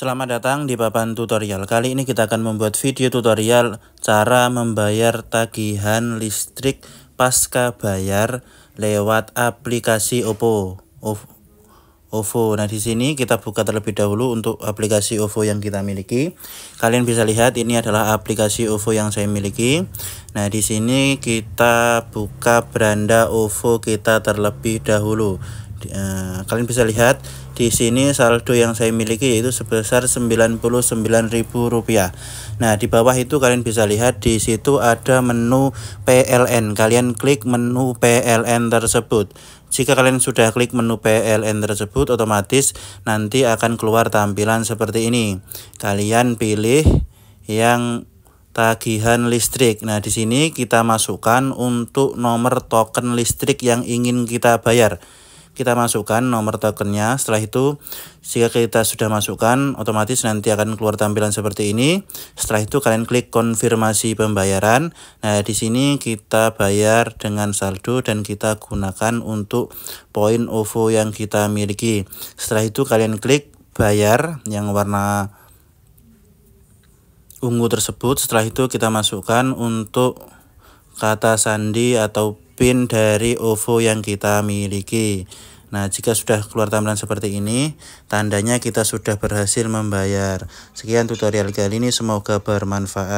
Selamat datang di papan tutorial. Kali ini kita akan membuat video tutorial cara membayar tagihan listrik pasca bayar lewat aplikasi OVO. OVO. Nah, di sini kita buka terlebih dahulu untuk aplikasi OVO yang kita miliki. Kalian bisa lihat ini adalah aplikasi OVO yang saya miliki. Nah, di sini kita buka beranda OVO kita terlebih dahulu uh, kalian bisa lihat di sini saldo yang saya miliki yaitu sebesar Rp99.000. Nah, di bawah itu kalian bisa lihat di situ ada menu PLN. Kalian klik menu PLN tersebut. Jika kalian sudah klik menu PLN tersebut, otomatis nanti akan keluar tampilan seperti ini. Kalian pilih yang tagihan listrik. Nah, di sini kita masukkan untuk nomor token listrik yang ingin kita bayar kita masukkan nomor tokennya setelah itu jika kita sudah masukkan otomatis nanti akan keluar tampilan seperti ini setelah itu kalian klik konfirmasi pembayaran nah di sini kita bayar dengan saldo dan kita gunakan untuk poin OVO yang kita miliki setelah itu kalian klik bayar yang warna ungu tersebut setelah itu kita masukkan untuk kata sandi atau bin dari OVO yang kita miliki. Nah, jika sudah keluar tampilan seperti ini, tandanya kita sudah berhasil membayar. Sekian tutorial kali ini, semoga bermanfaat.